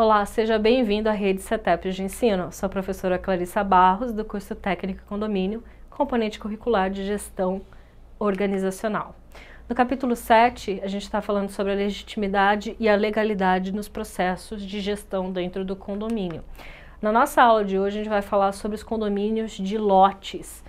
Olá, seja bem-vindo à rede CETEPs de Ensino. Sou a professora Clarissa Barros, do curso Técnico e Condomínio, componente curricular de Gestão Organizacional. No capítulo 7, a gente está falando sobre a legitimidade e a legalidade nos processos de gestão dentro do condomínio. Na nossa aula de hoje, a gente vai falar sobre os condomínios de lotes.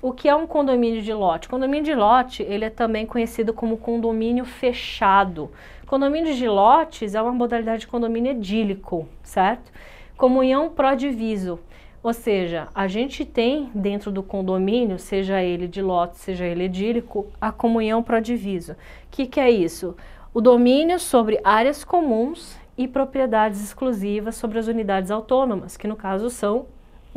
O que é um condomínio de lote? Condomínio de lote, ele é também conhecido como condomínio fechado. Condomínio de lotes é uma modalidade de condomínio edílico, certo? Comunhão pró-diviso, ou seja, a gente tem dentro do condomínio, seja ele de lote, seja ele edílico, a comunhão pró-diviso. O que, que é isso? O domínio sobre áreas comuns e propriedades exclusivas sobre as unidades autônomas, que no caso são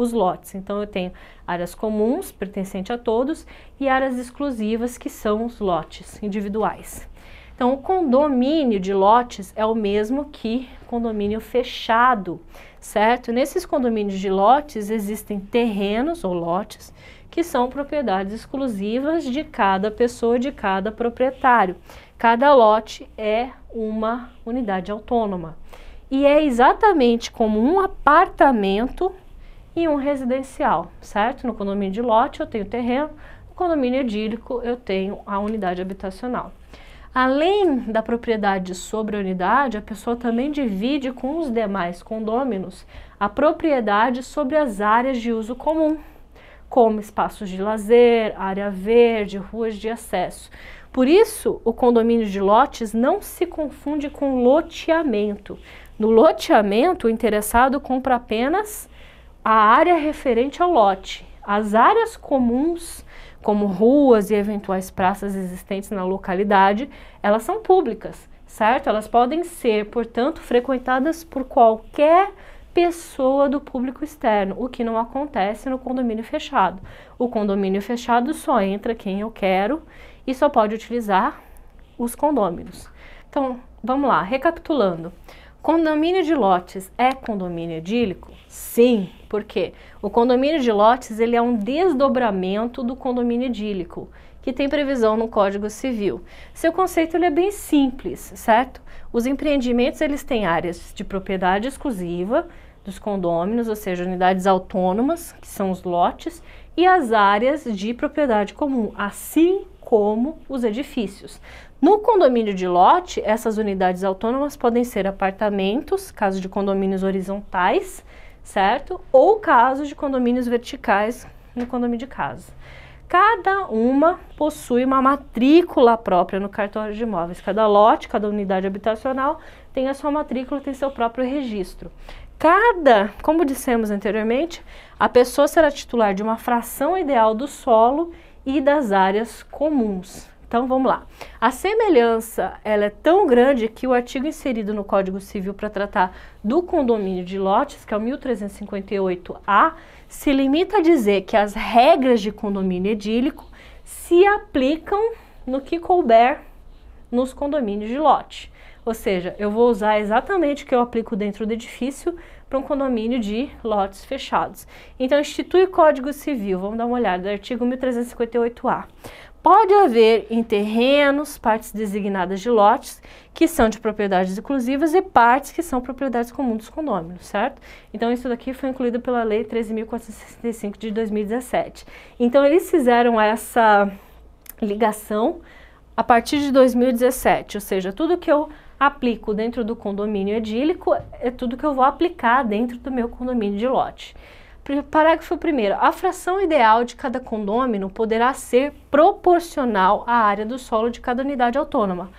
os lotes. Então eu tenho áreas comuns, pertencente a todos, e áreas exclusivas, que são os lotes individuais. Então o condomínio de lotes é o mesmo que condomínio fechado, certo? Nesses condomínios de lotes existem terrenos ou lotes que são propriedades exclusivas de cada pessoa, de cada proprietário. Cada lote é uma unidade autônoma. E é exatamente como um apartamento e um residencial, certo? No condomínio de lote eu tenho terreno, no condomínio edílico eu tenho a unidade habitacional. Além da propriedade sobre a unidade, a pessoa também divide com os demais condôminos a propriedade sobre as áreas de uso comum, como espaços de lazer, área verde, ruas de acesso. Por isso, o condomínio de lotes não se confunde com loteamento. No loteamento, o interessado compra apenas a área referente ao lote. As áreas comuns, como ruas e eventuais praças existentes na localidade, elas são públicas, certo? Elas podem ser, portanto, frequentadas por qualquer pessoa do público externo, o que não acontece no condomínio fechado. O condomínio fechado só entra quem eu quero e só pode utilizar os condôminos. Então, vamos lá, recapitulando. Condomínio de lotes é condomínio idílico? Sim, porque o condomínio de lotes ele é um desdobramento do condomínio idílico, que tem previsão no Código Civil. Seu conceito ele é bem simples, certo? Os empreendimentos eles têm áreas de propriedade exclusiva dos condôminos, ou seja, unidades autônomas, que são os lotes, e as áreas de propriedade comum, assim como os edifícios. No condomínio de lote, essas unidades autônomas podem ser apartamentos, caso de condomínios horizontais, certo? Ou caso de condomínios verticais no condomínio de casa. Cada uma possui uma matrícula própria no cartório de imóveis. Cada lote, cada unidade habitacional tem a sua matrícula, tem seu próprio registro. Cada, como dissemos anteriormente, a pessoa será titular de uma fração ideal do solo e das áreas comuns. Então vamos lá. A semelhança ela é tão grande que o artigo inserido no Código Civil para tratar do condomínio de lotes, que é o 1358-A, se limita a dizer que as regras de condomínio edílico se aplicam no que couber nos condomínios de lote. Ou seja, eu vou usar exatamente o que eu aplico dentro do edifício para um condomínio de lotes fechados. Então, institui o Código Civil, vamos dar uma olhada, no artigo 1358-A. Pode haver em terrenos partes designadas de lotes, que são de propriedades exclusivas, e partes que são propriedades comuns dos condôminos, certo? Então, isso daqui foi incluído pela Lei 13.465 de 2017. Então, eles fizeram essa ligação a partir de 2017, ou seja, tudo que eu aplico dentro do condomínio edílico é tudo que eu vou aplicar dentro do meu condomínio de lote. Parágrafo 1 A fração ideal de cada condômino poderá ser proporcional à área do solo de cada unidade autônoma,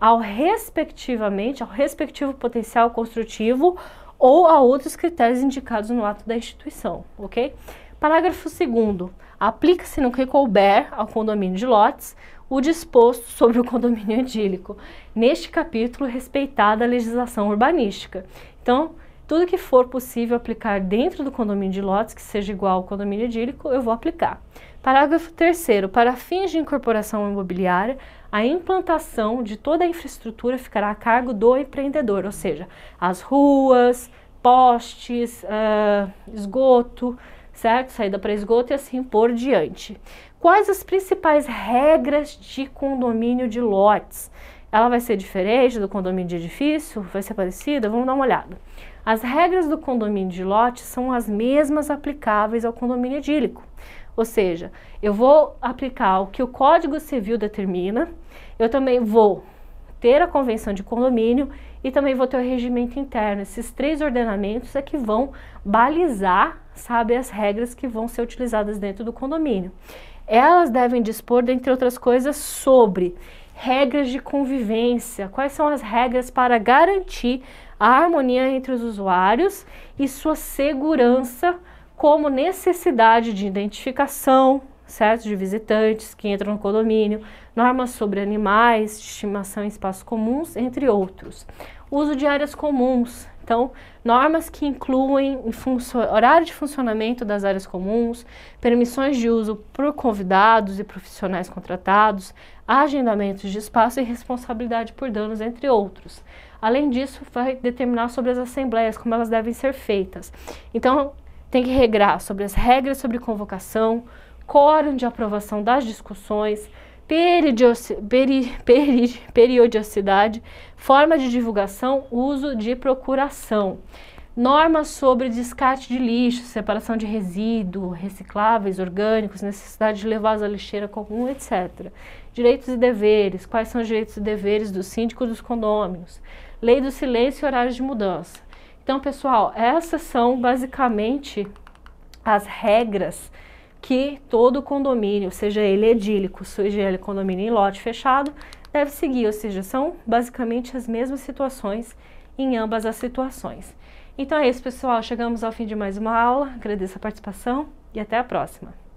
ao respectivamente, ao respectivo potencial construtivo ou a outros critérios indicados no ato da instituição, ok? Parágrafo 2 Aplica-se no que couber ao condomínio de lotes o disposto sobre o condomínio edílico, neste capítulo respeitada a legislação urbanística. Então, tudo que for possível aplicar dentro do condomínio de lotes que seja igual ao condomínio edílico, eu vou aplicar. Parágrafo 3 Para fins de incorporação imobiliária, a implantação de toda a infraestrutura ficará a cargo do empreendedor, ou seja, as ruas, postes, uh, esgoto, certo? Saída para esgoto e assim por diante. Quais as principais regras de condomínio de lotes? Ela vai ser diferente do condomínio de edifício? Vai ser parecida? Vamos dar uma olhada. As regras do condomínio de lote são as mesmas aplicáveis ao condomínio edílico. Ou seja, eu vou aplicar o que o Código Civil determina, eu também vou ter a convenção de condomínio e também vou ter o regimento interno. Esses três ordenamentos é que vão balizar, sabe, as regras que vão ser utilizadas dentro do condomínio. Elas devem dispor, dentre outras coisas, sobre regras de convivência, quais são as regras para garantir a harmonia entre os usuários e sua segurança como necessidade de identificação, certo? De visitantes que entram no condomínio, normas sobre animais, estimação em espaços comuns, entre outros. Uso de áreas comuns, então, normas que incluem horário de funcionamento das áreas comuns, permissões de uso por convidados e profissionais contratados, agendamentos de espaço e responsabilidade por danos, entre outros. Além disso, vai determinar sobre as assembleias, como elas devem ser feitas. Então, tem que regrar sobre as regras sobre convocação, quórum de aprovação das discussões, peri, peri, periodicidade, forma de divulgação, uso de procuração. Normas sobre descarte de lixo, separação de resíduo, recicláveis, orgânicos, necessidade de levá-los à lixeira comum, etc. Direitos e deveres, quais são os direitos e deveres do síndico dos condôminos. Lei do silêncio e horários de mudança. Então, pessoal, essas são basicamente as regras que todo condomínio, seja ele edílico, seja ele condomínio em lote fechado, deve seguir, ou seja, são basicamente as mesmas situações em ambas as situações. Então é isso, pessoal. Chegamos ao fim de mais uma aula. Agradeço a participação e até a próxima.